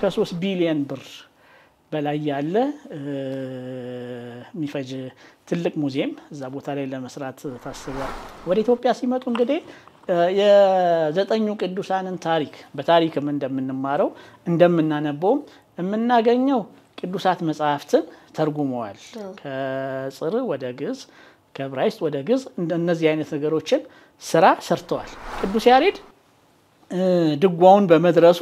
ከሶስት ቢሊየን ብር በላይ ያለ የሚፈጅ ትልቅ ሙዚየም እዛ ቦታ ላይ ለመስራት ታስቧል። ወደ ኢትዮጵያ ሲመጡ እንግዲህ የዘጠኙ ቅዱሳንን ታሪክ በታሪክም እንደምንማረው እንደምናነበውም የምናገኘው ቅዱሳት መጽሐፍትን ተርጉመዋል። ከጽር ወደ ግዕዝ፣ ከዕብራይስጥ ወደ ግዕዝ እነዚህ አይነት ነገሮችን ስራ ሰርተዋል። ቅዱስ ያሬድ ድጓውን በመድረሱ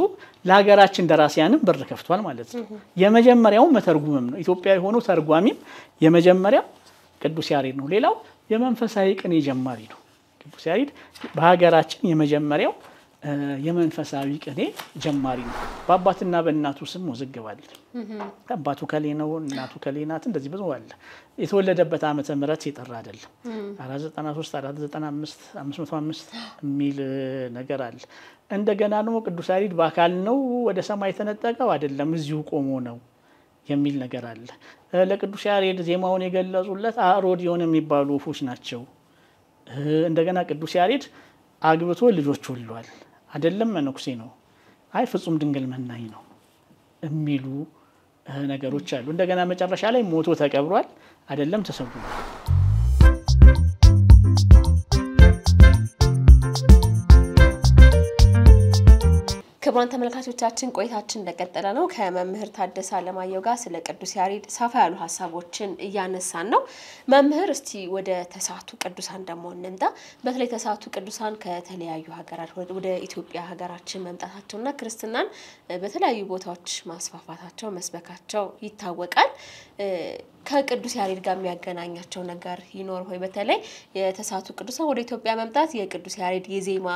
ለሀገራችን ደራሲያንም በር ከፍቷል ማለት ነው። የመጀመሪያው መተርጉምም ነው። ኢትዮጵያ የሆነው ተርጓሚም የመጀመሪያ ቅዱስ ያሬድ ነው። ሌላው የመንፈሳዊ ቅኔ ጀማሪ ነው። ቅዱስ ያሬድ በሀገራችን የመጀመሪያው የመንፈሳዊ ቅኔ ጀማሪ ነው። በአባትና በእናቱ ስም ወዘግባል። አባቱ ከሌ ነው፣ እናቱ ከሌ ናት፣ እንደዚህ ብዙ አለ። የተወለደበት ዓመተ ምሕረት የጠራ አይደለም። አምስት መቶ አምስት የሚል ነገር አለ። እንደገና ደግሞ ቅዱስ ያሬድ በአካል ነው ወደ ሰማይ የተነጠቀው አይደለም፣ እዚሁ ቆሞ ነው የሚል ነገር አለ። ለቅዱስ ያሬድ ዜማውን የገለጹለት አሮዲዮን የሚባሉ ወፎች ናቸው። እንደገና ቅዱስ ያሬድ አግብቶ ልጆች ወልዷል። አይደለም መነኩሴ ነው፣ አይ ፍጹም ድንግል መናኝ ነው የሚሉ ነገሮች አሉ። እንደገና መጨረሻ ላይ ሞቶ ተቀብሯል፣ አይደለም ተሰውሯል። ክቡራን ተመልካቾቻችን ቆይታችን እንደቀጠለ ነው። ከመምህር ታደሰ አለማየሁ ጋር ስለ ቅዱስ ያሬድ ሰፋ ያሉ ሀሳቦችን እያነሳን ነው። መምህር፣ እስቲ ወደ ተሳቱ ቅዱሳን ደግሞ እንምጣ። በተለይ ተሳቱ ቅዱሳን ከተለያዩ ሀገራት ወደ ኢትዮጵያ ሀገራችን መምጣታቸውና ክርስትናን በተለያዩ ቦታዎች ማስፋፋታቸው መስበካቸው ይታወቃል። ከቅዱስ ያሬድ ጋር የሚያገናኛቸው ነገር ይኖር ሆይ? በተለይ የተሳቱ ቅዱሳን ወደ ኢትዮጵያ መምጣት የቅዱስ ያሬድ የዜማ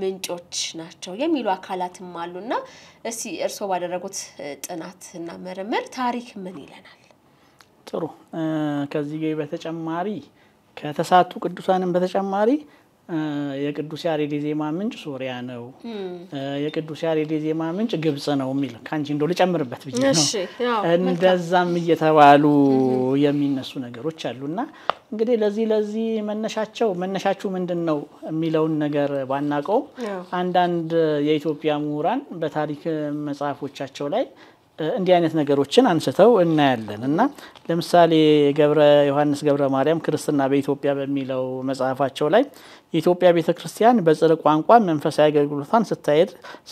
ምንጮች ናቸው የሚሉ አካላትም አሉና እስቲ እርስዎ ባደረጉት ጥናትና ምርምር ታሪክ ምን ይለናል? ጥሩ ከዚህ በተጨማሪ ከተሳቱ ቅዱሳንም በተጨማሪ የቅዱስ ያሬድ ዜማ ምንጭ ሶሪያ ነው፣ የቅዱስ ያሬድ ዜማ ምንጭ ግብጽ ነው የሚል ከአንቺ እንደው ልጨምርበት ብዬ ነው። እንደዛም እየተባሉ የሚነሱ ነገሮች አሉና እንግዲህ ለዚህ ለዚህ መነሻቸው መነሻችሁ ምንድን ነው የሚለውን ነገር ባናውቀውም አንዳንድ የኢትዮጵያ ምሁራን በታሪክ መጽሐፎቻቸው ላይ እንዲህ አይነት ነገሮችን አንስተው እናያለን እና ለምሳሌ ገብረ ዮሐንስ ገብረ ማርያም ክርስትና በኢትዮጵያ በሚለው መጽሐፋቸው ላይ የኢትዮጵያ ቤተ ክርስቲያን በጽር ቋንቋ መንፈሳዊ አገልግሎቷን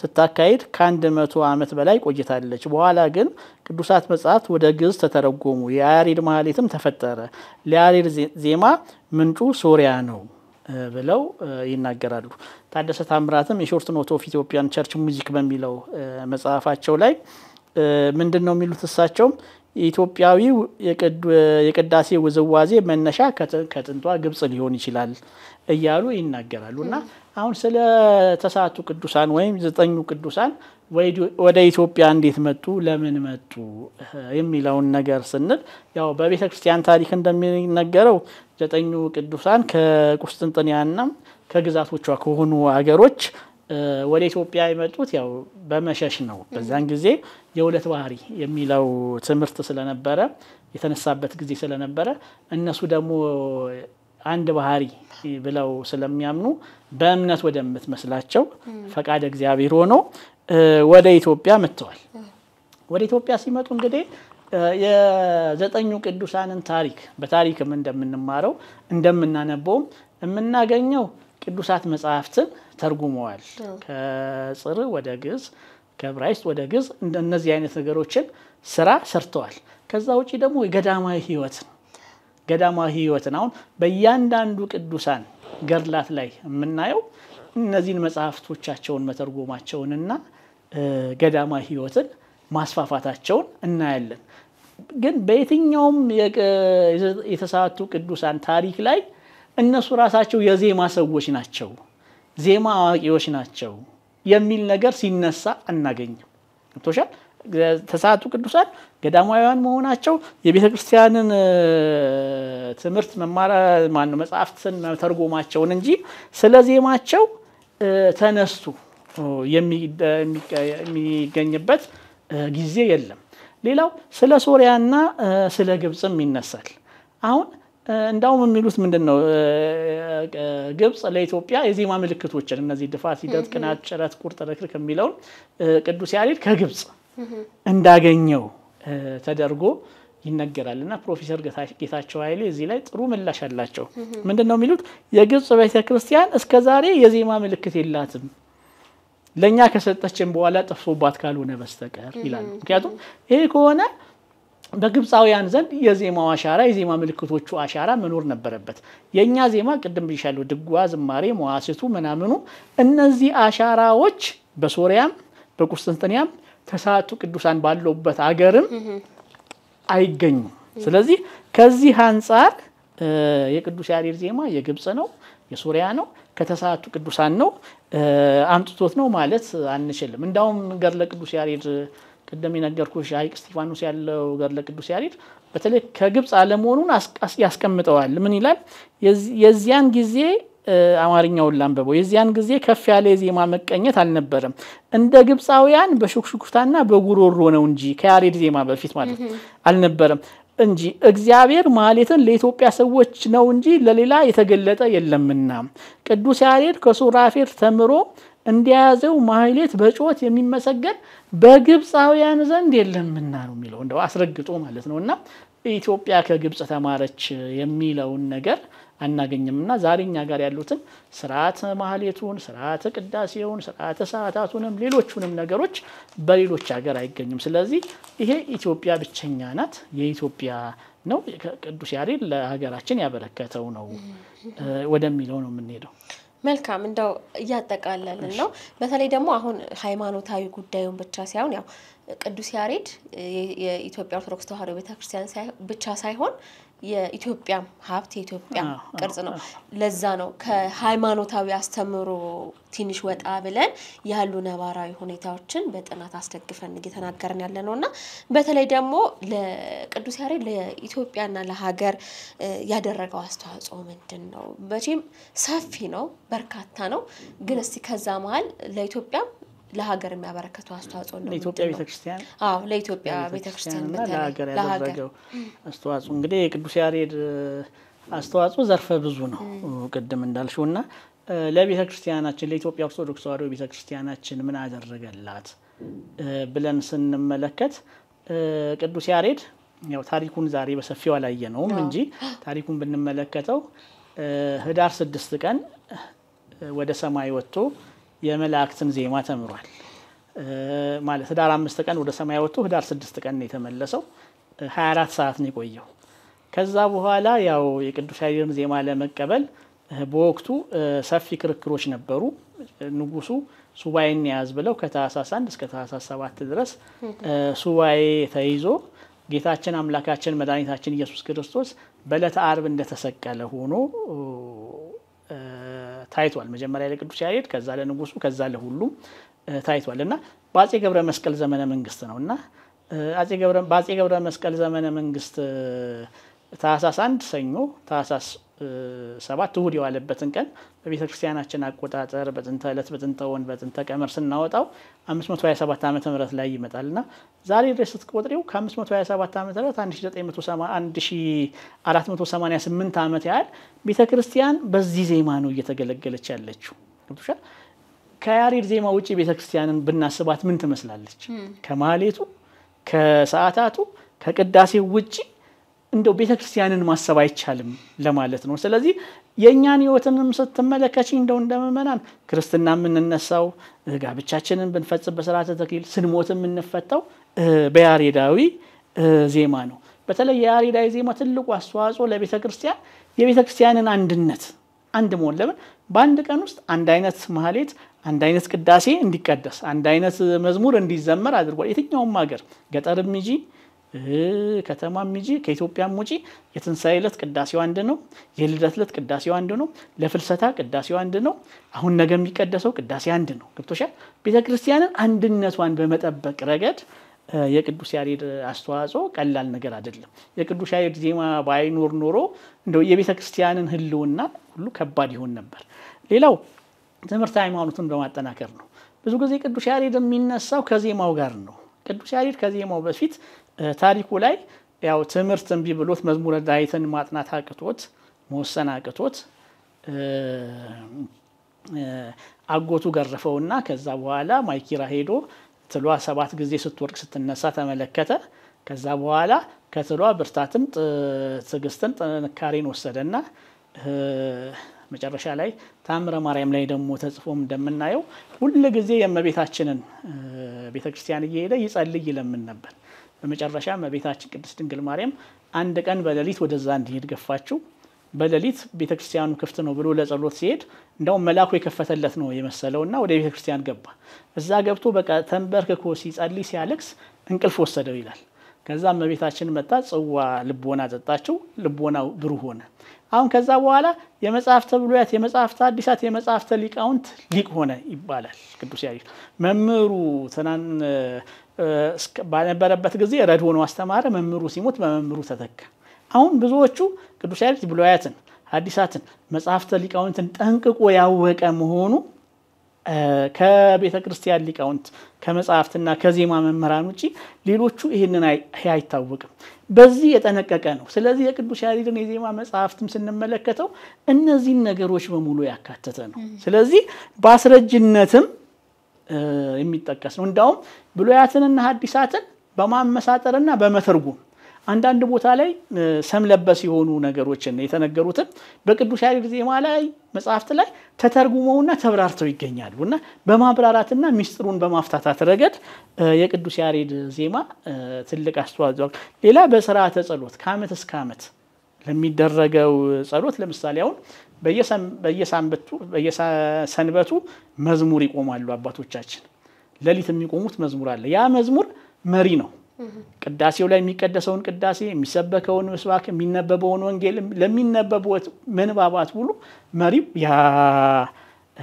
ስታካሄድ ከአንድ መቶ ዓመት በላይ ቆይታለች። በኋላ ግን ቅዱሳት መጽሐፍት ወደ ግዕዝ ተተረጎሙ፣ የአያሬድ ማህሌትም ተፈጠረ። ለአያሬድ ዜማ ምንጩ ሶሪያ ነው ብለው ይናገራሉ። ታደሰ ታምራትም የሾርት ኖት ኦፍ ኢትዮጵያን ቸርች ሙዚክ በሚለው መጽሐፋቸው ላይ ምንድን ነው የሚሉት እሳቸውም ኢትዮጵያዊው የቅዳሴ ውዝዋዜ መነሻ ከጥንቷ ግብጽ ሊሆን ይችላል እያሉ ይናገራሉ። እና አሁን ስለ ተሳቱ ቅዱሳን ወይም ዘጠኙ ቅዱሳን ወደ ኢትዮጵያ እንዴት መጡ፣ ለምን መጡ የሚለውን ነገር ስንል ያው በቤተ ክርስቲያን ታሪክ እንደሚነገረው ዘጠኙ ቅዱሳን ከቁስጥንጥንያና ከግዛቶቿ ከሆኑ አገሮች ወደ ኢትዮጵያ የመጡት ያው በመሸሽ ነው። በዛን ጊዜ የሁለት ባህሪ የሚለው ትምህርት ስለነበረ የተነሳበት ጊዜ ስለነበረ እነሱ ደግሞ አንድ ባህሪ ብለው ስለሚያምኑ በእምነት ወደምትመስላቸው ፈቃደ እግዚአብሔር ሆኖ ወደ ኢትዮጵያ መጥተዋል። ወደ ኢትዮጵያ ሲመጡ እንግዲህ የዘጠኙ ቅዱሳንን ታሪክ በታሪክም እንደምንማረው እንደምናነበውም የምናገኘው ቅዱሳት መጽሐፍትን ተርጉመዋል። ከጽር ወደ ግዕዝ፣ ከዕብራይስጥ ወደ ግዕዝ እነዚህ አይነት ነገሮችን ስራ ሰርተዋል። ከዛ ውጭ ደግሞ የገዳማዊ ህይወት ገዳማዊ ህይወትን አሁን በእያንዳንዱ ቅዱሳን ገድላት ላይ የምናየው እነዚህን መጽሐፍቶቻቸውን መተርጎማቸውንና ገዳማዊ ህይወትን ማስፋፋታቸውን እናያለን። ግን በየትኛውም የተሳቱ ቅዱሳን ታሪክ ላይ እነሱ ራሳቸው የዜማ ሰዎች ናቸው። ዜማ አዋቂዎች ናቸው የሚል ነገር ሲነሳ አናገኝም። ገብቶሻል? ተሳቱ ቅዱሳን ገዳማውያን መሆናቸው የቤተ ክርስቲያንን ትምህርት መማራ ማነው መጽሐፍትን መተርጎማቸውን እንጂ ስለ ዜማቸው ተነስቱ የሚገኝበት ጊዜ የለም። ሌላው ስለ ሶሪያና ስለ ግብፅም ይነሳል። አሁን እንዳውም የሚሉት ምንድን ነው ግብፅ ለኢትዮጵያ የዜማ ምልክቶችን እነዚህ ድፋት፣ ሂደት፣ ቅናት፣ ጭረት፣ ቁርጥ፣ ርክርክ የሚለውን ቅዱስ ያሬድ ከግብፅ እንዳገኘው ተደርጎ ይነገራል እና ፕሮፌሰር ጌታቸው ኃይሌ እዚህ ላይ ጥሩ ምላሽ አላቸው። ምንድን ነው የሚሉት የግብፅ ቤተ ክርስቲያን እስከ ዛሬ የዜማ ምልክት የላትም ለእኛ ከሰጠችን በኋላ ጠፍቶባት ካልሆነ በስተቀር ይላሉ። ምክንያቱም ይሄ ከሆነ በግብፃውያን ዘንድ የዜማው አሻራ የዜማ ምልክቶቹ አሻራ መኖር ነበረበት። የእኛ ዜማ ቅድም ብሻለሁ፣ ድጓ፣ ዝማሬ፣ መዋስቱ ምናምኑ እነዚህ አሻራዎች በሶሪያም በቁስጥንጥንያም ተስዓቱ ቅዱሳን ባለውበት አገርም አይገኙም። ስለዚህ ከዚህ አንጻር የቅዱስ ያሬድ ዜማ የግብፅ ነው፣ የሶሪያ ነው፣ ከተስዓቱ ቅዱሳን ነው፣ አምጥቶት ነው ማለት አንችልም። እንዳውም ገድለ ቅዱስ ያሬድ ቅድም የነገርኩሽ ሀይቅ እስጢፋኖስ ያለው ገድለ ቅዱስ ያሬድ በተለይ ከግብፅ አለመሆኑን ያስቀምጠዋል። ምን ይላል? የዚያን ጊዜ አማርኛውን ላንብበው። የዚያን ጊዜ ከፍ ያለ የዜማ መቀኘት አልነበረም፣ እንደ ግብፃውያን በሹክሹክታና በጉሮሮ ነው እንጂ ከያሬድ ዜማ በፊት ማለት አልነበረም እንጂ እግዚአብሔር ማህሌትን ለኢትዮጵያ ሰዎች ነው እንጂ ለሌላ የተገለጠ የለምና ቅዱስ ያሬድ ከሱራፌል ተምሮ እንደያዘው ማህሌት በጩኸት የሚመሰገን በግብፃውያን ዘንድ የለምና ነው የሚለው እንደው አስረግጦ ማለት ነው። እና ኢትዮጵያ ከግብፅ ተማረች የሚለውን ነገር አናገኝም። እና ዛሬ እኛ ጋር ያሉትን ስርዓት ማህሌቱን፣ ስርዓተ ቅዳሴውን፣ ስርዓተ ሰዓታቱንም ሌሎቹንም ነገሮች በሌሎች ሀገር አይገኙም። ስለዚህ ይሄ ኢትዮጵያ ብቸኛ ናት፣ የኢትዮጵያ ነው፣ ቅዱስ ያሬድ ለሀገራችን ያበረከተው ነው ወደሚለው ነው የምንሄደው። መልካም እንደው እያጠቃለልን ነው። በተለይ ደግሞ አሁን ሃይማኖታዊ ጉዳዩን ብቻ ሳይሆን ያው ቅዱስ ያሬድ የኢትዮጵያ ኦርቶዶክስ ተዋሕዶ ቤተክርስቲያን ብቻ ሳይሆን የኢትዮጵያ ሀብት የኢትዮጵያ ቅርጽ ነው። ለዛ ነው ከሃይማኖታዊ አስተምህሮ ትንሽ ወጣ ብለን ያሉ ነባራዊ ሁኔታዎችን በጥናት አስደግፈን እየተናገርን ያለ ነው እና በተለይ ደግሞ ለቅዱስ ያሬድ ለኢትዮጵያና ለሀገር ያደረገው አስተዋጽኦ ምንድን ነው? መቼም ሰፊ ነው፣ በርካታ ነው። ግን እስቲ ከዛ መሀል ለኢትዮጵያም ለሀገር የሚያበረከቱ አስተዋጽኦ ነው። ለኢትዮጵያ ቤተክርስቲያን አዎ፣ ለኢትዮጵያ ቤተክርስቲያን ለሀገር ያደረገው አስተዋጽኦ እንግዲህ የቅዱስ ያሬድ አስተዋጽኦ ዘርፈ ብዙ ነው። ቅድም እንዳልሽው እና ለቤተ ክርስቲያናችን ለኢትዮጵያ ኦርቶዶክስ ተዋሕዶ ቤተ ክርስቲያናችን ምን አደረገላት ብለን ስንመለከት ቅዱስ ያሬድ ያው ታሪኩን ዛሬ በሰፊው አላየነውም እንጂ ታሪኩን ብንመለከተው ህዳር ስድስት ቀን ወደ ሰማይ ወጥቶ የመላእክትን ዜማ ተምሯል። ማለት ህዳር አምስት ቀን ወደ ሰማይ ወጥቶ ህዳር ስድስት ቀን ነው የተመለሰው። 24 ሰዓት ነው የቆየው። ከዛ በኋላ ያው የቅዱስ ያሬድን ዜማ ለመቀበል በወቅቱ ሰፊ ክርክሮች ነበሩ። ንጉሱ ሱባኤን ያዝ ብለው ከታህሳስ አንድ እስከ ታህሳስ ሰባት ድረስ ሱባኤ ተይዞ ጌታችን አምላካችን መድኃኒታችን ኢየሱስ ክርስቶስ በዕለተ አርብ እንደተሰቀለ ሆኖ ታይቷል። መጀመሪያ ለቅዱስ ያሬድ፣ ከዛ ለንጉሱ፣ ከዛ ለሁሉም ታይቷል እና በአጼ ገብረ መስቀል ዘመነ መንግስት ነው እና በአጼ ገብረ መስቀል ዘመነ መንግስት ታህሳስ አንድ ሰኞ ታህሳስ ሰባት እሁድ የዋለበትን ቀን በቤተ ክርስቲያናችን አቆጣጠር በጥንተ ዕለት በጥንተ ወን በጥንተ ቀመር ስናወጣው 527 ዓ ም ላይ ይመጣል እና ዛሬ ድረስ ስትቆጥሪው ከ527 ዓ ም 1488 ዓመት ያህል ቤተ ክርስቲያን በዚህ ዜማ ነው እየተገለገለች ያለችው። ገብቶሻል? ከያሬድ ዜማ ውጭ ቤተ ክርስቲያንን ብናስባት ምን ትመስላለች? ከማሌቱ ከሰዓታቱ ከቅዳሴው ውጭ እንደው ቤተ ክርስቲያንን ማሰብ አይቻልም ለማለት ነው። ስለዚህ የእኛን ህይወትንም ስትመለከች እንደው እንደምመናን ክርስትና የምንነሳው ጋብቻችንን ብንፈጽም በስርዓተ ተክሊል ስንሞት የምንፈታው በያሬዳዊ ዜማ ነው። በተለይ የያሬዳዊ ዜማ ትልቁ አስተዋጽኦ ለቤተ ክርስቲያን የቤተ ክርስቲያንን አንድነት አንድ መሆን ለምን በአንድ ቀን ውስጥ አንድ አይነት ማህሌት፣ አንድ አይነት ቅዳሴ እንዲቀደስ፣ አንድ አይነት መዝሙር እንዲዘመር አድርጓል። የትኛውም ሀገር ገጠርም ይጂ ከተማም እንጂ ከኢትዮጵያም ውጪ የትንሣኤ ዕለት ቅዳሴው አንድ ነው። የልደት ዕለት ቅዳሴው አንድ ነው። ለፍልሰታ ቅዳሴው አንድ ነው። አሁን ነገ የሚቀደሰው ቅዳሴ አንድ ነው። ገብቶሻል? ቤተ ክርስቲያንን አንድነቷን በመጠበቅ ረገድ የቅዱስ ያሬድ አስተዋጽኦ ቀላል ነገር አይደለም። የቅዱስ ያሬድ ዜማ ባይኖር ኖሮ እንደው የቤተ ክርስቲያንን ሕልውና ሁሉ ከባድ ይሆን ነበር። ሌላው ትምህርት ሃይማኖትን በማጠናከር ነው። ብዙ ጊዜ ቅዱስ ያሬድ የሚነሳው ከዜማው ጋር ነው። ቅዱስ ያሬድ ከዜማው በፊት ታሪኩ ላይ ያው ትምህርት እምቢ ብሎት መዝሙረ ዳዊትን ማጥናት አቅቶት መወሰን አቅቶት አጎቱ ገረፈውና ከዛ በኋላ ማይኪራ ሄዶ ትሏ ሰባት ጊዜ ስትወርቅ ስትነሳ ተመለከተ። ከዛ በኋላ ከትሏ ብርታትን፣ ትዕግስትን፣ ጥንካሬን ወሰደና መጨረሻ ላይ ታምረ ማርያም ላይ ደግሞ ተጽፎም እንደምናየው ሁል ጊዜ የእመቤታችንን ቤተክርስቲያን እየሄደ ይጸልይ ይለምን ነበር። በመጨረሻ እመቤታችን ቅድስት ድንግል ማርያም አንድ ቀን በሌሊት ወደዛ እንዲሄድ ገፋችው። በሌሊት ቤተክርስቲያኑ ክፍት ነው ብሎ ለጸሎት ሲሄድ እንዳውም መልአኩ የከፈተለት ነው የመሰለውና ወደ ቤተክርስቲያን ገባ። እዛ ገብቶ በቃ ተንበርክኮ ሲጸልይ ሲያለቅስ እንቅልፍ ወሰደው ይላል። ከዛ እመቤታችን መጣ፣ ጽዋ ልቦና ጠጣችው። ልቦናው ብሩህ ሆነ። አሁን ከዛ በኋላ የመጽሐፍተ ብሉያት፣ የመጽሐፍተ አዲሳት፣ የመጽሐፍተ ሊቃውንት ሊቅ ሆነ ይባላል ቅዱስ ያሬድ መምህሩ ባነበረበት ጊዜ ረድ ሆኖ አስተማረ። መምህሩ ሲሞት በመምህሩ ተተካ። አሁን ብዙዎቹ ቅዱስ ያሬድ ብሉያትን፣ ሐዲሳትን፣ መጽሐፍተ ሊቃውንትን ጠንቅቆ ያወቀ መሆኑ ከቤተ ክርስቲያን ሊቃውንት ከመጽሐፍትና ከዜማ መምህራን ውጭ ሌሎቹ ይህንን አይታወቅም። በዚህ የጠነቀቀ ነው። ስለዚህ የቅዱስ ያሬድን የዜማ መጽሐፍትም ስንመለከተው እነዚህን ነገሮች በሙሉ ያካተተ ነው። ስለዚህ በአስረጅነትም የሚጠቀስ ነው። እንዳውም ብሉያትንና ሐዲሳትን በማመሳጠርና በመተርጉም አንዳንድ ቦታ ላይ ሰም ለበስ የሆኑ ነገሮችን የተነገሩትን በቅዱስ ያሬድ ዜማ ላይ መጽሐፍት ላይ ተተርጉመውና ተብራርተው ይገኛሉ እና በማብራራትና ሚስጥሩን በማፍታታት ረገድ የቅዱስ ያሬድ ዜማ ትልቅ አስተዋጽኦ ሌላ በስርዓተ ጸሎት ከዓመት እስከ ዓመት ለሚደረገው ጸሎት ለምሳሌ አሁን በየሰንበቱ መዝሙር ይቆማሉ አባቶቻችን ሌሊት የሚቆሙት መዝሙር አለ። ያ መዝሙር መሪ ነው። ቅዳሴው ላይ የሚቀደሰውን ቅዳሴ፣ የሚሰበከውን ምስባክ፣ የሚነበበውን ወንጌል ለሚነበቡት ምንባባት ሁሉ መሪው ያ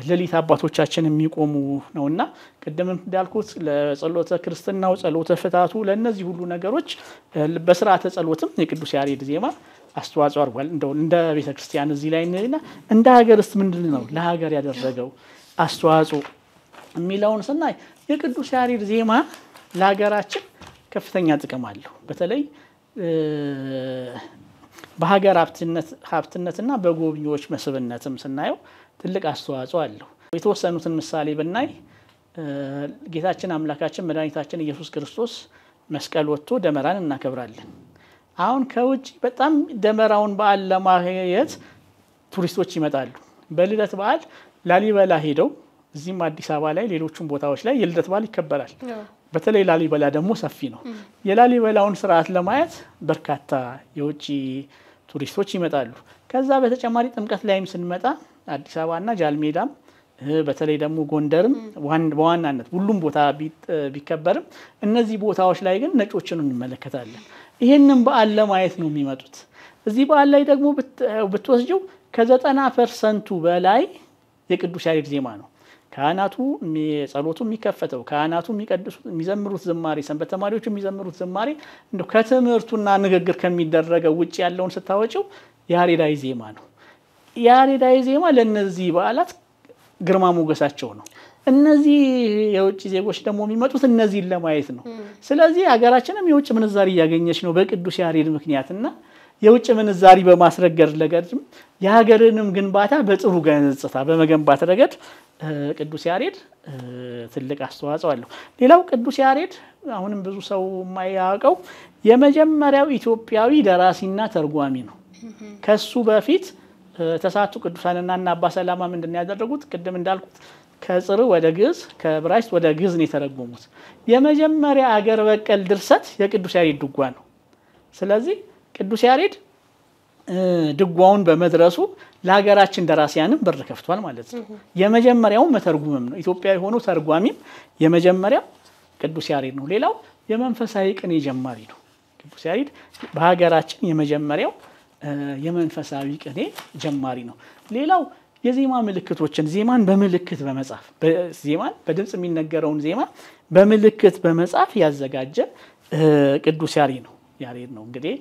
ሌሊት አባቶቻችን የሚቆሙ ነውና ቅድም እንዳልኩት ለጸሎተ ክርስትናው፣ ጸሎተ ፍታቱ፣ ለእነዚህ ሁሉ ነገሮች በስርዓተ ጸሎትም የቅዱስ ያሬድ ዜማ አስተዋጽኦ አድርጓል። እንደው እንደ ቤተ ክርስቲያን እዚህ ላይ እና እንደ ሀገር ስ ምንድን ነው ለሀገር ያደረገው አስተዋጽኦ የሚለውን ስናይ የቅዱስ ያሬድ ዜማ ለሀገራችን ከፍተኛ ጥቅም አለው። በተለይ በሀገር ሀብትነትና በጎብኚዎች መስህብነትም ስናየው ትልቅ አስተዋጽኦ አለው። የተወሰኑትን ምሳሌ ብናይ ጌታችን አምላካችን መድኃኒታችን ኢየሱስ ክርስቶስ መስቀል ወጥቶ ደመራን እናከብራለን። አሁን ከውጭ በጣም ደመራውን በዓል ለማየት ቱሪስቶች ይመጣሉ። በልደት በዓል ላሊበላ ሄደው እዚህም አዲስ አበባ ላይ ሌሎቹም ቦታዎች ላይ የልደት በዓል ይከበራል። በተለይ ላሊበላ ደግሞ ሰፊ ነው። የላሊበላውን ስርዓት ለማየት በርካታ የውጭ ቱሪስቶች ይመጣሉ። ከዛ በተጨማሪ ጥምቀት ላይም ስንመጣ አዲስ አበባና ጃልሜዳም በተለይ ደግሞ ጎንደርም በዋናነት ሁሉም ቦታ ቢከበርም እነዚህ ቦታዎች ላይ ግን ነጮችን እንመለከታለን። ይህንን በዓል ለማየት ነው የሚመጡት። እዚህ በዓል ላይ ደግሞ ብትወስጂው ከዘጠና ፐርሰንቱ በላይ የቅዱስ ያሬድ ዜማ ነው። ካህናቱ ጸሎቱ የሚከፈተው ካህናቱ የሚቀድሱት የሚዘምሩት ዝማሬ ሰንበት ተማሪዎቹ የሚዘምሩት ዝማሬ እንደው ከትምህርቱና ንግግር ከሚደረገው ውጭ ያለውን ስታወጭው ያሬዳዊ ዜማ ነው። ያሬዳዊ ዜማ ለእነዚህ በዓላት ግርማ ሞገሳቸው ነው። እነዚህ የውጭ ዜጎች ደግሞ የሚመጡት እነዚህን ለማየት ነው። ስለዚህ ሀገራችንም የውጭ ምንዛሪ እያገኘች ነው በቅዱስ ያሬድ ምክንያትና የውጭ ምንዛሪ በማስረገድ ረገድም የሀገርንም ግንባታ በጥሩ ገጽታ በመገንባት ረገድ ቅዱስ ያሬድ ትልቅ አስተዋጽኦ አለው። ሌላው ቅዱስ ያሬድ አሁንም ብዙ ሰው የማያውቀው የመጀመሪያው ኢትዮጵያዊ ደራሲና ተርጓሚ ነው። ከሱ በፊት ተስዓቱ ቅዱሳንና እና አባ ሰላማ ምንድን ያደረጉት ቅድም እንዳልኩት ከጽር ወደ ግዕዝ ከዕብራይስጥ ወደ ግዕዝ ነው የተረጎሙት። የመጀመሪያ አገር በቀል ድርሰት የቅዱስ ያሬድ ድጓ ነው። ስለዚህ ቅዱስ ያሬድ ድጓውን በመድረሱ ለሀገራችን ደራሲያንም በር ከፍቷል ማለት ነው። የመጀመሪያው መተርጉምም ነው። ኢትዮጵያ የሆነው ተርጓሚም የመጀመሪያ ቅዱስ ያሬድ ነው። ሌላው የመንፈሳዊ ቅኔ ጀማሪ ነው። ቅዱስ ያሬድ በሀገራችን የመጀመሪያው የመንፈሳዊ ቅኔ ጀማሪ ነው። ሌላው የዜማ ምልክቶችን ዜማን በምልክት በመጻፍ ዜማን በድምፅ የሚነገረውን ዜማ በምልክት በመጻፍ ያዘጋጀ ቅዱስ ያሬድ ነው ያሬድ ነው እንግዲህ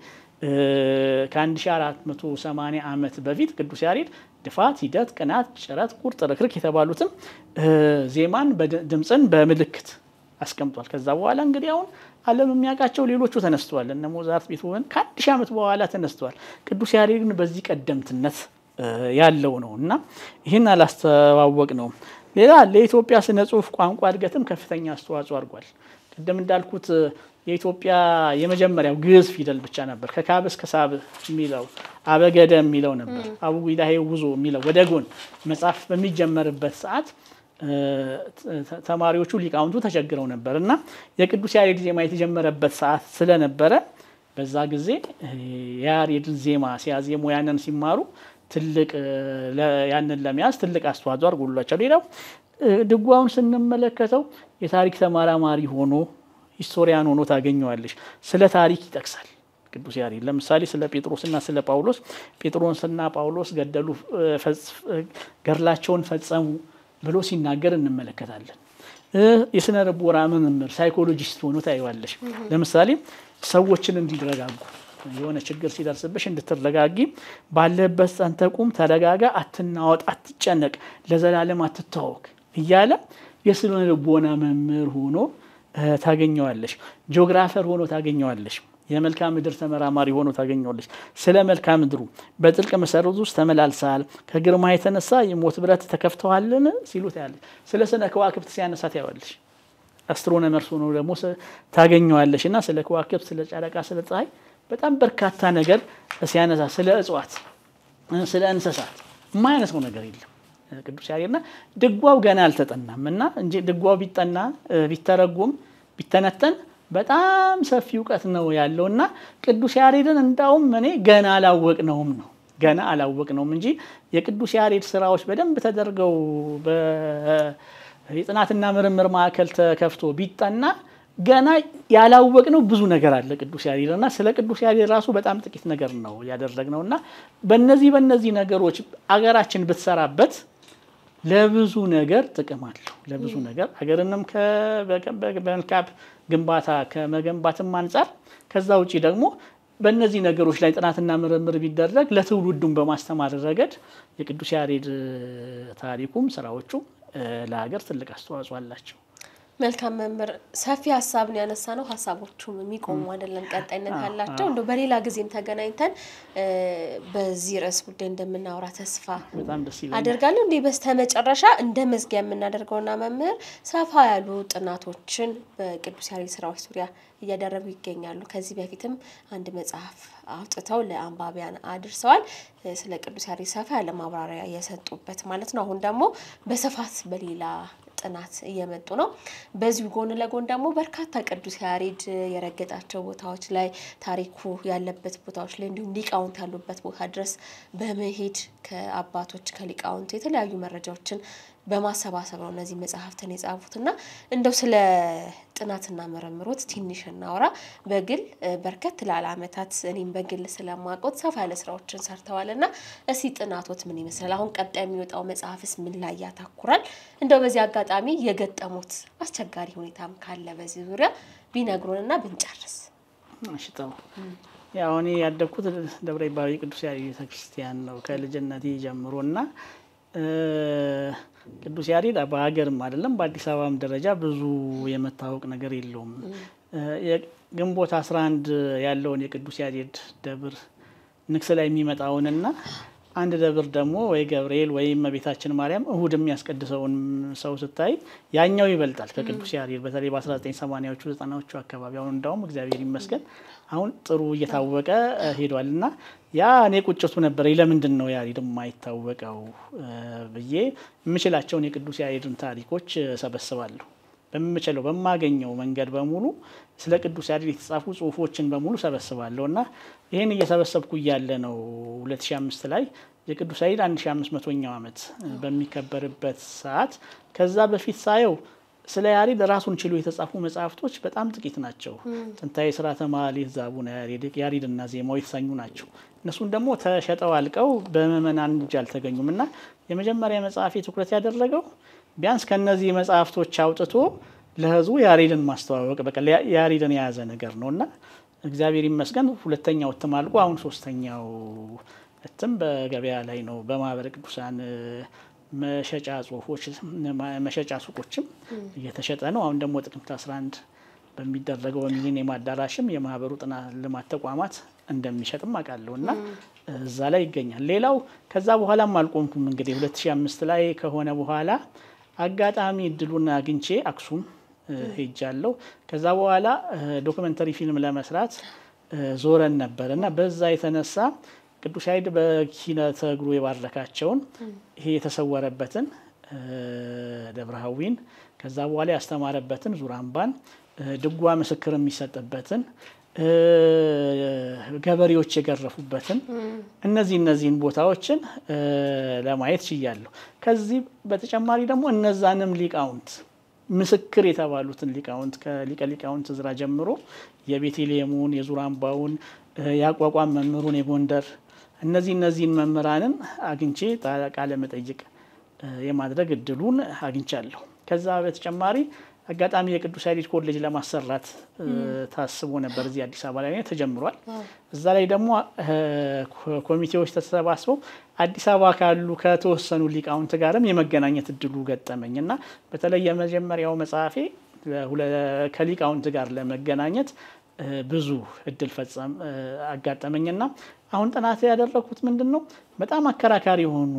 ከ1480 ዓመት በፊት ቅዱስ ያሬድ ድፋት፣ ሂደት፣ ቅናት፣ ጭረት፣ ቁርጥ፣ ርክርክ የተባሉትም ዜማን ድምፅን በምልክት አስቀምጧል። ከዛ በኋላ እንግዲህ አሁን ዓለም የሚያውቃቸው ሌሎቹ ተነስተዋል። እነ ሞዛርት፣ ቤትሆን ከአንድ ሺህ ዓመት በኋላ ተነስተዋል። ቅዱስ ያሬድን በዚህ ቀደምትነት ያለው ነው እና ይህን አላስተዋወቅ ነው። ሌላ ለኢትዮጵያ ስነ ጽሁፍ ቋንቋ እድገትም ከፍተኛ አስተዋጽኦ አድርጓል። ቅድም እንዳልኩት የኢትዮጵያ የመጀመሪያው ግዕዝ ፊደል ብቻ ነበር። ከካብ እስከ ሳብ የሚለው አበገደ የሚለው ነበር። አቡጉዳሄ ውዞ የሚለው ወደ ጎን መጽሐፍ በሚጀመርበት ሰዓት ተማሪዎቹ ሊቃውንቱ ተቸግረው ነበር እና የቅዱስ ያሬድ ዜማ የተጀመረበት ሰዓት ስለነበረ በዛ ጊዜ የያሬድን ዜማ ሲያዜሙ ያንን ሲማሩ ትልቅ ያንን ለመያዝ ትልቅ አስተዋጽኦ አድርጎላቸው። ሌላው ድጓውን ስንመለከተው የታሪክ ተመራማሪ ሆኖ ሂስቶሪያን ሆኖ ታገኘዋለሽ። ስለ ታሪክ ይጠቅሳል ቅዱስ ያሬድ። ለምሳሌ ስለ ጴጥሮስና ስለ ጳውሎስ ጴጥሮስና ጳውሎስ ገደሉ፣ ገድላቸውን ፈጸሙ ብሎ ሲናገር እንመለከታለን። የስነ ልቦና መምህር ሳይኮሎጂስት ሆኖ ታይዋለሽ። ለምሳሌ ሰዎችን እንዲረጋጉ የሆነ ችግር ሲደርስብሽ እንድትረጋጊ ባለበት ጸንተቁም ተረጋጋ፣ አትናወጥ፣ አትጨነቅ፣ ለዘላለም አትተዋወቅ እያለ የስነ ልቦና መምህር ሆኖ ታገኘዋለሽ። ጂኦግራፈር ሆኖ ታገኘዋለሽ። የመልካ ምድር ተመራማሪ ሆኖ ታገኘዋለሽ። ስለ መልካ ምድሩ በጥልቅ መሰረት ውስጥ ተመላልሰሃል። ከግርማ የተነሳ የሞት ብረት ተከፍተዋልን ሲሉ ታያለሽ። ስለ ስነ ከዋክብት ሲያነሳ ታያዋለሽ። አስትሮነመር ሆኖ ደግሞ ታገኘዋለሽ እና ስለ ከዋክብት፣ ስለ ጨረቃ፣ ስለ ፀሐይ በጣም በርካታ ነገር ሲያነሳ ስለ እጽዋት፣ ስለ እንስሳት የማያነሳው ነገር የለም። ቅዱስ ያሬድና ድጓው ገና አልተጠናም እና እንጂ ድጓው ቢጠና ቢተረጉም ቢተነተን በጣም ሰፊ እውቀት ነው ያለው እና ቅዱስ ያሬድን እንዳውም እኔ ገና አላወቅነውም ነው ገና አላወቅነውም እንጂ የቅዱስ ያሬድ ስራዎች በደንብ ተደርገው የጥናትና ምርምር ማዕከል ተከፍቶ ቢጠና ገና ያላወቅነው ብዙ ነገር አለ ቅዱስ ያሬድ እና ስለ ቅዱስ ያሬድ ራሱ በጣም ጥቂት ነገር ነው ነው እና በነዚህ በነዚህ ነገሮች አገራችን ብትሰራበት ለብዙ ነገር ጥቅም አለው። ለብዙ ነገር ሀገርንም በመልካም ግንባታ ከመገንባትም አንጻር ከዛ ውጪ ደግሞ በእነዚህ ነገሮች ላይ ጥናትና ምርምር ቢደረግ ለትውልዱም በማስተማር ረገድ የቅዱስ ያሬድ ታሪኩም ስራዎቹ ለሀገር ትልቅ አስተዋጽኦ አላቸው። መልካም መምህር፣ ሰፊ ሀሳብን ያነሳ ነው። ሀሳቦቹም የሚቆሙ አይደለም፣ ቀጣይነት ያላቸው እንደ በሌላ ጊዜም ተገናኝተን በዚህ ርዕስ ጉዳይ እንደምናወራ ተስፋ አደርጋለሁ። እንዲህ በስተመጨረሻ እንደ መዝጊያ የምናደርገውና መምህር ሰፋ ያሉ ጥናቶችን በቅዱስ ያሬድ ስራዎች ዙሪያ እያደረጉ ይገኛሉ። ከዚህ በፊትም አንድ መጽሐፍ አውጥተው ለአንባቢያን አድርሰዋል። ስለ ቅዱስ ያሬድ ሰፋ ያለ ማብራሪያ እየሰጡበት ማለት ነው። አሁን ደግሞ በስፋት በሌላ ጥናት እየመጡ ነው። በዚሁ ጎን ለጎን ደግሞ በርካታ ቅዱስ ያሬድ የረገጣቸው ቦታዎች ላይ ታሪኩ ያለበት ቦታዎች ላይ እንዲሁም ሊቃውንት ያሉበት ቦታ ድረስ በመሄድ ከአባቶች ከሊቃውንት የተለያዩ መረጃዎችን በማሰባሰብ ነው እነዚህ መጽሐፍትን የጻፉትና እንደው ስለ ጥናትና ምርምሮት ትንሽ እናውራ። በግል በርከት ላለ ዓመታት እኔም በግል ስለማቆት ሰፋ ያለ ስራዎችን ሰርተዋልና እስቲ ጥናቶት ምን ይመስላል? አሁን ቀጣይ የሚወጣው መጽሐፍስ ምን ላይ ያተኩራል? እንደው በዚህ አጋጣሚ የገጠሙት አስቸጋሪ ሁኔታም ካለ በዚህ ዙሪያ ቢነግሩንና ብንጨርስ። ሽጠው ጥሩ። ያው እኔ ያደግኩት ደብረ ባዊ ቅዱስ ያሬድ ቤተክርስቲያን ነው ከልጅነቴ ጀምሮና ቅዱስ ያሬድ በሀገርም አይደለም በአዲስ አበባም ደረጃ ብዙ የመታወቅ ነገር የለውም። ግንቦት 11 ያለውን የቅዱስ ያሬድ ደብር ንግስ ላይ የሚመጣውንና አንድ ደብር ደግሞ ወይ ገብርኤል ወይም እመቤታችን ማርያም እሁድ የሚያስቀድሰውን ሰው ስታይ ያኛው ይበልጣል ከቅዱስ ያሬድ በተለይ በ1980ዎቹ ዘጠናዎቹ አካባቢ። አሁን እንዳውም እግዚአብሔር ይመስገን አሁን ጥሩ እየታወቀ ሄዷል እና ያ እኔ ቁጭቱ ነበረ ለምንድን ነው ያሬድ የማይታወቀው ብዬ የምችላቸውን የቅዱስ ያሬድን ታሪኮች ሰበስባለሁ። በምችለው በማገኘው መንገድ በሙሉ ስለ ቅዱስ ያሬድ የተጻፉ ጽሁፎችን በሙሉ ሰበስባለሁ እና ይህን እየሰበሰብኩ እያለ ነው 2005 ላይ የቅዱስ ያሬድ 1500ኛው ዓመት በሚከበርበት ሰዓት ከዛ በፊት ሳየው ስለ ያሬድ ራሱን ችሎ የተጻፉ መጽሐፍቶች በጣም ጥቂት ናቸው። ጥንታዊ ስራ ተማሪ ዛቡነ ያሬድ፣ እና ዜማው የተሰኙ ናቸው። እነሱን ደግሞ ተሸጠው አልቀው በምዕመናን እጅ አልተገኙም እና የመጀመሪያ መጽሐፌ ትኩረት ያደረገው ቢያንስ ከነዚህ መጽሐፍቶች አውጥቶ ለህዝቡ ያሬድን ማስተዋወቅ በቃ ያሬድን የያዘ ነገር ነው እና እግዚአብሔር ይመስገን ሁለተኛው እትም አልቆ አሁን ሶስተኛው እትም በገበያ ላይ ነው። በማህበረ ቅዱሳን መሸጫ ጽሁፎች መሸጫ ሱቆችም እየተሸጠ ነው። አሁን ደግሞ ጥቅምት 11 በሚደረገው በሚሊኒየም አዳራሽም የማህበሩ ጥናት ልማት ተቋማት እንደሚሸጥም አውቃለሁ እና እዛ ላይ ይገኛል። ሌላው ከዛ በኋላም አልቆምኩም። እንግዲህ 2005 ላይ ከሆነ በኋላ አጋጣሚ እድሉን አግኝቼ አክሱም ሄጃለሁ። ከዛ በኋላ ዶክመንተሪ ፊልም ለመስራት ዞረን ነበር እና በዛ የተነሳ ቅዱስ ያሬድ በኪነ ተግሩ የባረካቸውን ይሄ የተሰወረበትን ደብረሃዊን ከዛ በኋላ ያስተማረበትን ዙራምባን ድጓ ምስክር የሚሰጥበትን ገበሬዎች የገረፉበትን እነዚህ እነዚህን ቦታዎችን ለማየት ችያለሁ። ከዚህ በተጨማሪ ደግሞ እነዛንም ሊቃውንት ምስክር የተባሉትን ሊቃውንት ከሊቀ ሊቃውንት ዕዝራ ጀምሮ የቤተልሔሙን፣ የዙራምባውን፣ የአቋቋም መምህሩን የጎንደር እነዚህ እነዚህን መምህራንን አግኝቼ ቃለ መጠይቅ የማድረግ እድሉን አግኝቻለሁ። ከዛ በተጨማሪ አጋጣሚ የቅዱስ ያሬድ ኮሌጅ ለማሰራት ታስቦ ነበር እዚህ አዲስ አበባ ላይ ተጀምሯል። እዛ ላይ ደግሞ ኮሚቴዎች ተሰባስበው አዲስ አበባ ካሉ ከተወሰኑ ሊቃውንት ጋርም የመገናኘት እድሉ ገጠመኝ እና በተለይ የመጀመሪያው መጽሐፌ ከሊቃውንት ጋር ለመገናኘት ብዙ እድል ፈጸም አጋጠመኝና አሁን ጥናት ያደረኩት ምንድን ነው፣ በጣም አከራካሪ የሆኑ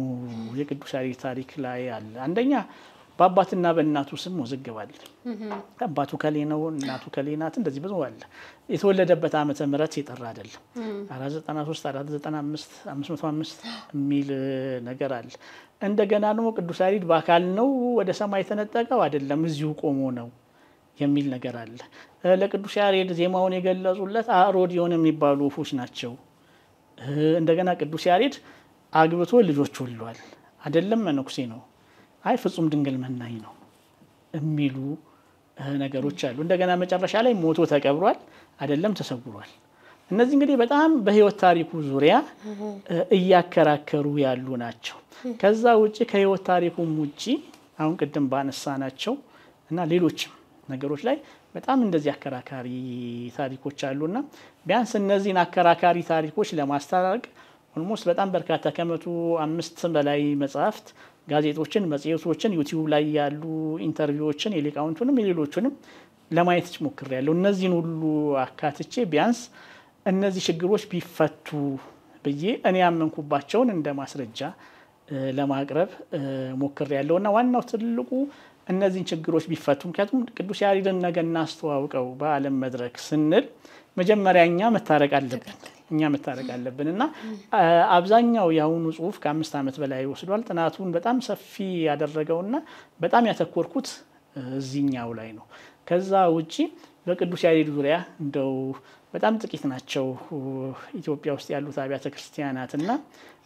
የቅዱስ ያሬድ ታሪክ ላይ አለ። አንደኛ በአባትና በእናቱ ስም ውዝግብ አባቱ ከሌ ነው፣ እናቱ ከሌ ናት። እንደዚህ ብዙ አለ። የተወለደበት ዓመተ ምሕረት የጠራ አይደለም። አራት ዘጠና ሶስት አራት ዘጠና አምስት አምስት መቶ አምስት የሚል ነገር አለ። እንደገና ደግሞ ቅዱስ ያሬድ በአካል ነው ወደ ሰማይ የተነጠቀው አይደለም፣ እዚሁ ቆሞ ነው የሚል ነገር አለ። ለቅዱስ ያሬድ ዜማውን የገለጹለት አሮዲዮን የሚባሉ ወፎች ናቸው። እንደገና ቅዱስ ያሬድ አግብቶ ልጆች ወልዷል። አይደለም መነኩሴ ነው አይ ፍጹም ድንግል መናኝ ነው የሚሉ ነገሮች አሉ። እንደገና መጨረሻ ላይ ሞቶ ተቀብሯል አይደለም ተሰውሯል። እነዚህ እንግዲህ በጣም በህይወት ታሪኩ ዙሪያ እያከራከሩ ያሉ ናቸው። ከዛ ውጭ ከህይወት ታሪኩም ውጭ አሁን ቅድም ባነሳ ናቸው እና ሌሎችም ነገሮች ላይ በጣም እንደዚህ አከራካሪ ታሪኮች አሉና ቢያንስ እነዚህን አከራካሪ ታሪኮች ለማስታረቅ ኦልሞስት በጣም በርካታ ከመቶ አምስት በላይ መጽሐፍት ጋዜጦችን፣ መጽሔቶችን፣ ዩቲዩብ ላይ ያሉ ኢንተርቪዎችን የሊቃውንቱንም የሌሎቹንም ለማየት ያለው እነዚህን ሁሉ አካትቼ ቢያንስ እነዚህ ችግሮች ቢፈቱ ብዬ እኔ ያመንኩባቸውን እንደ ማስረጃ ለማቅረብ ያለው እና ዋናው ትልቁ እነዚህን ችግሮች ቢፈቱ ምክንያቱም ቅዱስ ያሬድን ነገ እናስተዋውቀው በዓለም መድረክ ስንል መጀመሪያ እኛ መታረቅ አለብን እኛ መታረቅ አለብን እና አብዛኛው የአሁኑ ጽሁፍ ከአምስት ዓመት በላይ ወስዷል። ጥናቱን በጣም ሰፊ ያደረገውና በጣም ያተኮርኩት እዚህኛው ላይ ነው። ከዛ ውጪ በቅዱስ ያሬድ ዙሪያ እንደው በጣም ጥቂት ናቸው ኢትዮጵያ ውስጥ ያሉት አብያተ ክርስቲያናት እና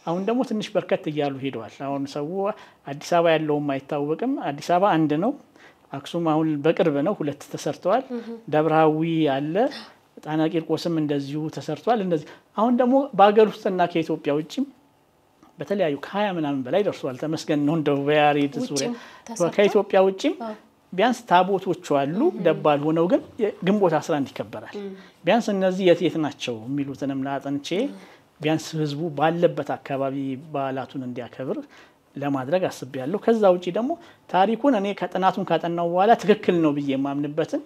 አሁን ደግሞ ትንሽ በርከት እያሉ ሄደዋል። አሁን ሰው አዲስ አበባ ያለውም አይታወቅም። አዲስ አበባ አንድ ነው። አክሱም አሁን በቅርብ ነው፣ ሁለት ተሰርተዋል። ደብረሃዊ አለ ጣና ቂርቆስም እንደዚሁ ተሰርቷል። እንደዚህ አሁን ደግሞ በሀገር ውስጥና ከኢትዮጵያ ውጭም በተለያዩ ከሀያ ምናምን በላይ ደርሷል። ተመስገን ነው እንደ በያሬድ ዙሪያ ከኢትዮጵያ ውጭም ቢያንስ ታቦቶቹ አሉ ደባል ሆነው ግን ግንቦት 11 ይከበራል። ቢያንስ እነዚህ የት የት ናቸው የሚሉትንም አጥንቼ ቢያንስ ህዝቡ ባለበት አካባቢ በዓላቱን እንዲያከብር ለማድረግ አስቤያለሁ። ከዛ ውጭ ደግሞ ታሪኩን እኔ ከጥናቱን ካጠናው በኋላ ትክክል ነው ብዬ የማምንበትን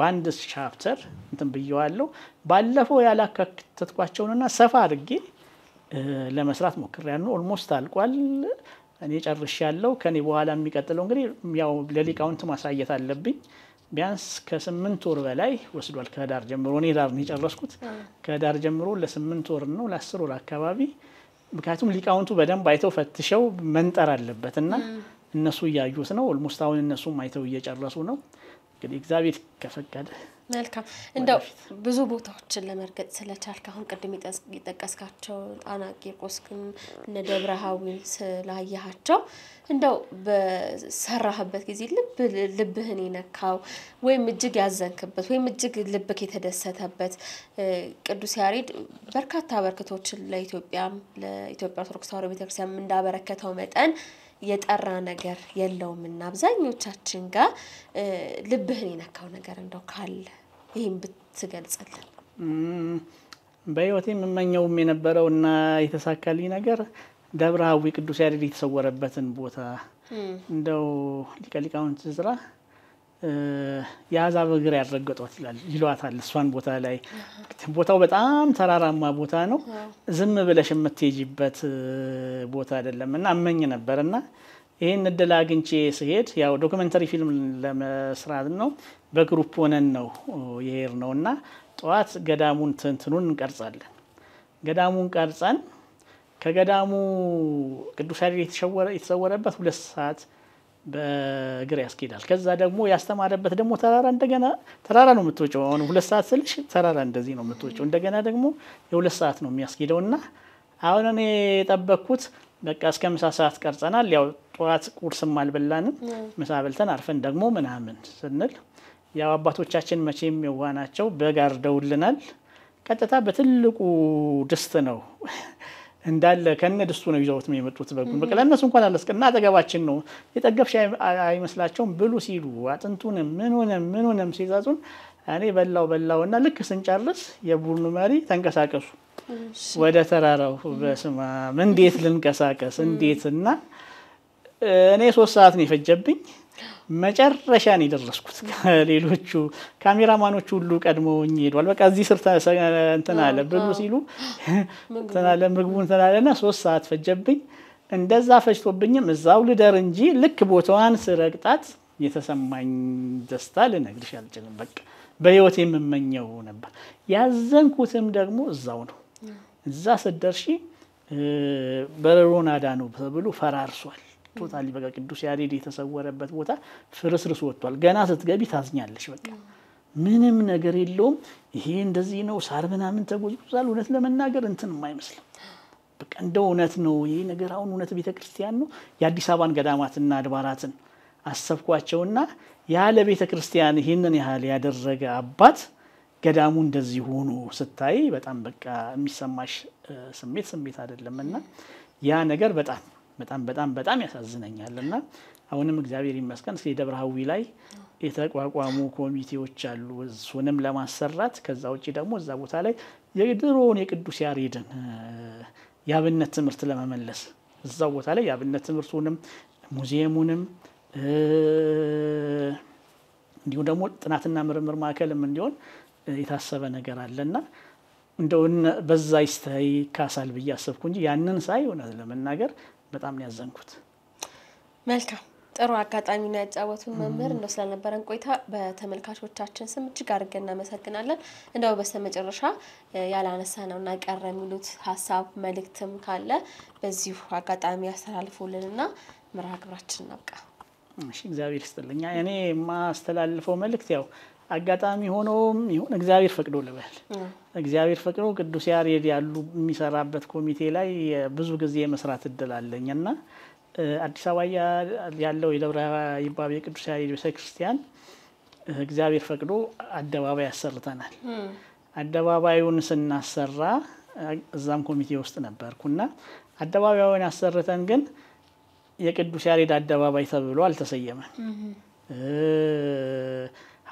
በአንድ ቻፕተር እንትን ብየዋለሁ። ባለፈው ያላካተትኳቸውንና ሰፋ አድርጌ ለመስራት ሞክሬያለሁ። ኦልሞስት አልቋል። እኔ ጨርሽ ያለው ከኔ በኋላ የሚቀጥለው እንግዲህ ያው ለሊቃውንት ማሳየት አለብኝ። ቢያንስ ከስምንት ወር በላይ ወስዷል። ከህዳር ጀምሮ እኔ ዳር ነው የጨረስኩት። ከህዳር ጀምሮ ለስምንት ወር ነው ለአስር ወር አካባቢ ምክንያቱም ሊቃውንቱ በደንብ አይተው ፈትሸው መንጠር አለበት እና እነሱ እያዩት ነው። ኦልሞስት አሁን እነሱም አይተው እየጨረሱ ነው። እንግዲህ እግዚአብሔር ከፈቀደ መልካም። እንደው ብዙ ቦታዎችን ለመርገጥ ስለቻልክ አሁን ቅድም የጠቀስካቸው ጣና ቂርቆስን፣ እነ ደብረ ሐዊን ስላያሃቸው እንደው በሰራህበት ጊዜ ልብ ልብህን የነካው ወይም እጅግ ያዘንክበት ወይም እጅግ ልብክ የተደሰተበት ቅዱስ ያሬድ በርካታ አበርክቶችን ለኢትዮጵያም ለኢትዮጵያ ኦርቶዶክስ ተዋሕዶ ቤተክርስቲያን እንዳበረከተው መጠን የጠራ ነገር የለውም እና አብዛኞቻችን ጋር ልብህን የነካው ነገር እንደው ካለ ይህም ብትገልጽልን። በህይወቴ የምመኘውም የነበረው እና የተሳካልኝ ነገር ደብረ ሐዊ ቅዱስ ያሬድ የተሰወረበትን ቦታ እንደው ሊቀ ሊቃውንት ስራ የአሕዛብ እግር ያልረገጧት ይሏታል። እሷን ቦታ ላይ ቦታው በጣም ተራራማ ቦታ ነው። ዝም ብለሽ የምትሄጂበት ቦታ አይደለም እና እመኝ ነበር እና ይህን እድል አግኝቼ ስሄድ ያው ዶክመንተሪ ፊልም ለመስራት ነው። በግሩፕ ሆነን ነው የሄድ ነው እና ጠዋት ገዳሙን ትንትኑን እንቀርጻለን። ገዳሙን ቀርጸን ከገዳሙ ቅዱስ ያሬድ የተሰወረበት ሁለት ሰዓት በእግር ያስኬዳል። ከዛ ደግሞ ያስተማረበት ደግሞ ተራራ እንደገና ተራራ ነው የምትወጪው። አሁን ሁለት ሰዓት ስልሽ ተራራ እንደዚህ ነው የምትወጪው። እንደገና ደግሞ የሁለት ሰዓት ነው የሚያስኬደው እና አሁን እኔ የጠበቅኩት በቃ እስከ ምሳ ሰዓት ቀርጸናል። ያው ጠዋት ቁርስም አልበላንም፣ ምሳ በልተን አርፈን ደግሞ ምናምን ስንል ያው አባቶቻችን መቼም የዋ ናቸው፣ በግ አርደውልናል። ቀጥታ በትልቁ ድስት ነው እንዳለ ከነ ድስቱ ነው ይዘውት የመጡት በጉን። በቃ ለእነሱ እንኳን እና አጠገባችን ነው የጠገብሽ አይመስላቸውም። ብሉ ሲሉ አጥንቱንም ምንሆነም ምንሆነም ሲዛዙን እኔ በላው በላው እና ልክ ስንጨርስ የቡድኑ መሪ ተንቀሳቀሱ ወደ ተራራው። በስመ አብ እንዴት ልንቀሳቀስ እንዴት እና እኔ ሶስት ሰዓት ነው የፈጀብኝ። መጨረሻ ነው የደረስኩት። ከሌሎቹ ካሜራማኖቹ ሁሉ ቀድመውኝ ሄዷል። በቃ እዚህ ስር እንትን አለ ብሉ ሲሉ እንትን አለ ምግቡ እንትን ሶስት ሰዓት ፈጀብኝ። እንደዛ ፈጅቶብኝም እዛው ልደር እንጂ ልክ ቦታዋን ስረግጣት የተሰማኝ ደስታ ልነግርሽ አልችልም። በቃ በህይወት የምመኘው ነበር። ያዘንኩትም ደግሞ እዛው ነው። እዛ ስደርሺ በረሮን ነው ተብሎ ፈራርሷል። ቶታሊ በቃ ቅዱስ ያሬድ የተሰወረበት ቦታ ፍርስርስ ወጥቷል። ገና ስትገቢ ታዝኛለሽ። በቃ ምንም ነገር የለውም። ይሄ እንደዚህ ነው፣ ሳር ምናምን ተጎዝጉዟል። እውነት ለመናገር እንትን የማይመስልም በቃ እንደ እውነት ነው ይሄ ነገር። አሁን እውነት ቤተ ክርስቲያን ነው። የአዲስ አበባን ገዳማትና አድባራትን አሰብኳቸውና ያለ ቤተ ክርስቲያን ይህንን ያህል ያደረገ አባት ገዳሙ እንደዚህ ሆኖ ስታይ በጣም በቃ የሚሰማሽ ስሜት ስሜት አይደለም እና ያ ነገር በጣም በጣም በጣም በጣም ያሳዝነኛል እና አሁንም እግዚአብሔር ይመስገን እስ ደብረ ላይ የተቋቋሙ ኮሚቴዎች አሉ እሱንም ለማሰራት ከዛ ውጭ ደግሞ እዛ ቦታ ላይ የድሮውን የቅዱስ ያሬድን የአብነት ትምህርት ለመመለስ እዛው ቦታ ላይ የአብነት ትምህርቱንም ሙዚየሙንም እንዲሁም ደግሞ ጥናትና ምርምር ማዕከልም እንዲሆን የታሰበ ነገር አለና እንደው በዛ ካሳል ብዬ አሰብኩ እንጂ ያንን ሳይ እውነት ለመናገር በጣም ነው ያዘንኩት። መልካም ጥሩ አጋጣሚ ነው ያጫወቱን መምህር። እንደው ስለነበረን ቆይታ በተመልካቾቻችን ስም እጅግ አድርገን እናመሰግናለን። እንደው መጨረሻ ያላነሳ ነው እና ቀረ የሚሉት ሀሳብ መልእክትም ካለ በዚሁ አጋጣሚ ያስተላልፉልን እና መርሃ ግብራችን እናብቃ። እሺ፣ እግዚአብሔር ይስጥልኝ። እኔ የማስተላልፈው መልእክት ያው አጋጣሚ ሆኖም ይሁን እግዚአብሔር ፈቅዶ ልበል እግዚአብሔር ፈቅዶ ቅዱስ ያሬድ ያሉ የሚሰራበት ኮሚቴ ላይ ብዙ ጊዜ የመስራት እድል አለኝ እና አዲስ አበባ ያለው የደብረ ይባቤ የቅዱስ ያሬድ ቤተክርስቲያን እግዚአብሔር ፈቅዶ አደባባይ ያሰርተናል። አደባባዩን ስናሰራ እዛም ኮሚቴ ውስጥ ነበርኩና አደባባዩን ያሰርተን ግን የቅዱስ ያሬድ አደባባይ ተብሎ አልተሰየመም።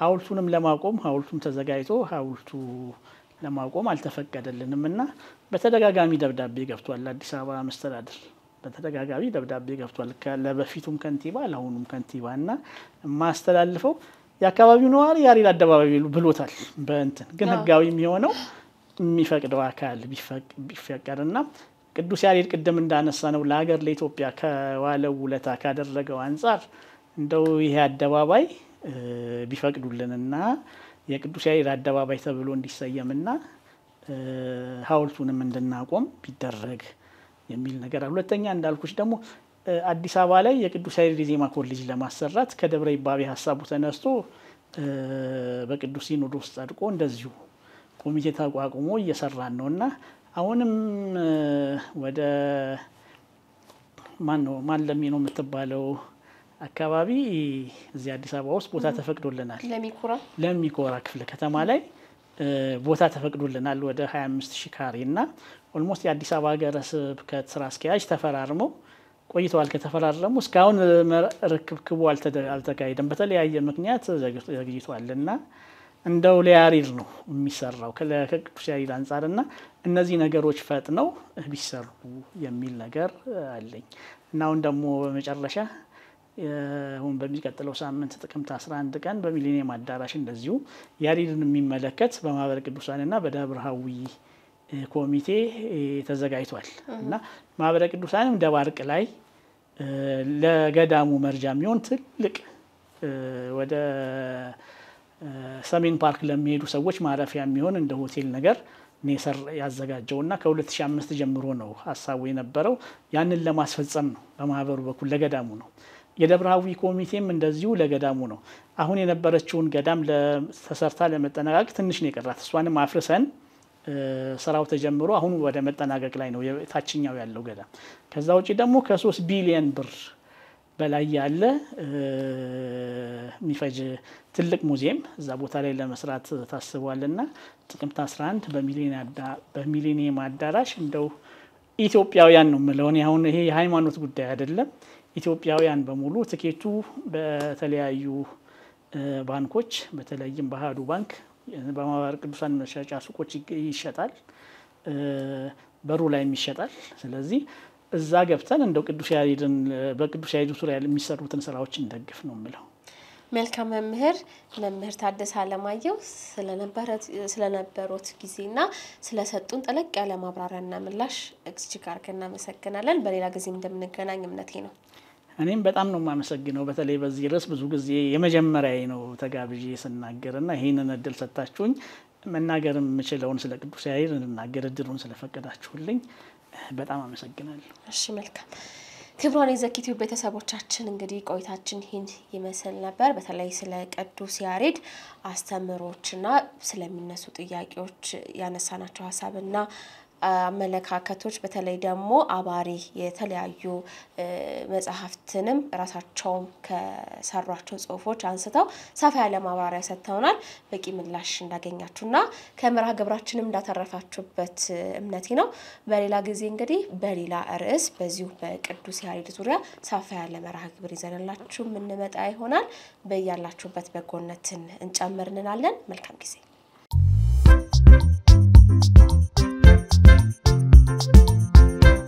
ሀውልቱንም ለማቆም ሐውልቱም ተዘጋጅቶ ሀውልቱ ለማቆም አልተፈቀደልንም እና በተደጋጋሚ ደብዳቤ ገብቷል ለአዲስ አበባ መስተዳድር በተደጋጋሚ ደብዳቤ ገብቷል ለበፊቱም ከንቲባ ለአሁኑም ከንቲባ እና የማስተላልፈው የአካባቢው ነዋሪ ያሬድ አደባባይ ብሎታል። በእንትን ግን ህጋዊ የሚሆነው የሚፈቅደው አካል ቢፈቀድ እና ቅዱስ ያሬድ ቅድም እንዳነሳ ነው ለሀገር ለኢትዮጵያ ከዋለው ውለታ ካደረገው አንጻር እንደው ይሄ አደባባይ ቢፈቅዱልንና የቅዱስ ያሬድ አደባባይ ተብሎ እንዲሰየምና ሐውልቱንም እንድናቆም ቢደረግ የሚል ነገር አለ። ሁለተኛ እንዳልኩች ደግሞ አዲስ አበባ ላይ የቅዱስ ያሬድ የዜማ ኮሌጅ ለማሰራት ከደብረ ይባቤ ሀሳቡ ተነስቶ በቅዱስ ሲኖዶስ ጸድቆ እንደዚሁ ኮሚቴ ተቋቁሞ እየሰራን ነው እና አሁንም ወደ ማን ነው ማን ለሚ ነው የምትባለው አካባቢ እዚህ አዲስ አበባ ውስጥ ቦታ ተፈቅዶልናል። ለሚኮራ ክፍለ ከተማ ላይ ቦታ ተፈቅዶልናል ወደ 25 ሺ ካሬ እና ኦልሞስት የአዲስ አበባ ሀገረ ስብከት ስራ አስኪያጅ ተፈራርመው ቆይተዋል። ከተፈራረሙ እስካሁን ርክብክቡ አልተካሄደም። በተለያየ ምክንያት ዘግይቷል እና እንደው ሊያሪር ነው የሚሰራው ከቅዱስ ያሪር አንጻር እና እነዚህ ነገሮች ፈጥነው ቢሰሩ የሚል ነገር አለኝ እና አሁን ደግሞ በመጨረሻ አሁን በሚቀጥለው ሳምንት ጥቅምት 11 ቀን በሚሊኒየም አዳራሽ እንደዚሁ ያሬድን የሚመለከት በማህበረ ቅዱሳንና በደብረ ሐዊ ኮሚቴ ተዘጋጅቷል እና ማህበረ ቅዱሳንም ደባርቅ ላይ ለገዳሙ መርጃ የሚሆን ትልቅ ወደ ሰሜን ፓርክ ለሚሄዱ ሰዎች ማረፊያ የሚሆን እንደ ሆቴል ነገር ኔሰር ያዘጋጀው እና ከ2005 ጀምሮ ነው ሀሳቡ የነበረው። ያንን ለማስፈጸም ነው በማህበሩ በኩል ለገዳሙ ነው። የደብራዊ ኮሚቴም እንደዚሁ ለገዳሙ ነው። አሁን የነበረችውን ገዳም ተሰርታ ለመጠናቀቅ ትንሽ ነው የቀራት። እሷንም አፍርሰን ስራው ተጀምሮ አሁን ወደ መጠናቀቅ ላይ ነው ታችኛው ያለው ገዳም። ከዛ ውጭ ደግሞ ከሶስት ቢሊየን ብር በላይ ያለ የሚፈጅ ትልቅ ሙዚየም እዛ ቦታ ላይ ለመስራት ታስቧልና ጥቅምት 11 በሚሊኒየም አዳራሽ እንደው ኢትዮጵያውያን ነው የምለውን አሁን ይሄ የሃይማኖት ጉዳይ አይደለም። ኢትዮጵያውያን በሙሉ ትኬቱ በተለያዩ ባንኮች በተለይም በአሃዱ ባንክ በማህበረ ቅዱሳን መሸጫ ሱቆች ይሸጣል፣ በሩ ላይም ይሸጣል። ስለዚህ እዛ ገብተን እንደው ቅዱስ ያሬድን በቅዱስ ያሬዱ ዙሪያ የሚሰሩትን ስራዎች እንደግፍ ነው የምለው። መልካም መምህር መምህር ታደሰ አለማየሁ ስለነበሩት ጊዜና ስለሰጡን ጠለቅ ያለ ማብራሪያና ምላሽ እጅግ አድርገን እናመሰግናለን። በሌላ ጊዜም እንደምንገናኝ እምነቴ ነው። እኔም በጣም ነው የማመሰግነው። በተለይ በዚህ ርዕስ ብዙ ጊዜ የመጀመሪያ ነው ተጋብዤ ስናገርና ይህንን እድል ሰጥታችሁኝ መናገር የምችለውን ስለ ቅዱስ ያሬድ እንድናገር እድሉን ስለፈቀዳችሁልኝ በጣም አመሰግናለሁ። እሺ መልካም ክብሯን የዘኪቱ ቤተሰቦቻችን እንግዲህ ቆይታችን ይህን ይመስል ነበር። በተለይ ስለ ቅዱስ ያሬድ አስተምህሮችና ስለሚነሱ ጥያቄዎች ያነሳናቸው ሀሳብና አመለካከቶች በተለይ ደግሞ አባሪ የተለያዩ መጽሐፍትንም ራሳቸውም ከሰሯቸው ጽሁፎች አንስተው ሰፋ ያለ ማብራሪያ ሰጥተውናል። በቂ ምላሽ እንዳገኛችሁና ከመርሃ ግብራችንም እንዳተረፋችሁበት እምነቴ ነው። በሌላ ጊዜ እንግዲህ በሌላ ርዕስ በዚሁ በቅዱስ ያሬድ ዙሪያ ሰፋ ያለ መርሃ ግብር ይዘንላችሁ የምንመጣ ይሆናል። በያላችሁበት በጎነትን እንጨምር እንላለን። መልካም ጊዜ Thank you.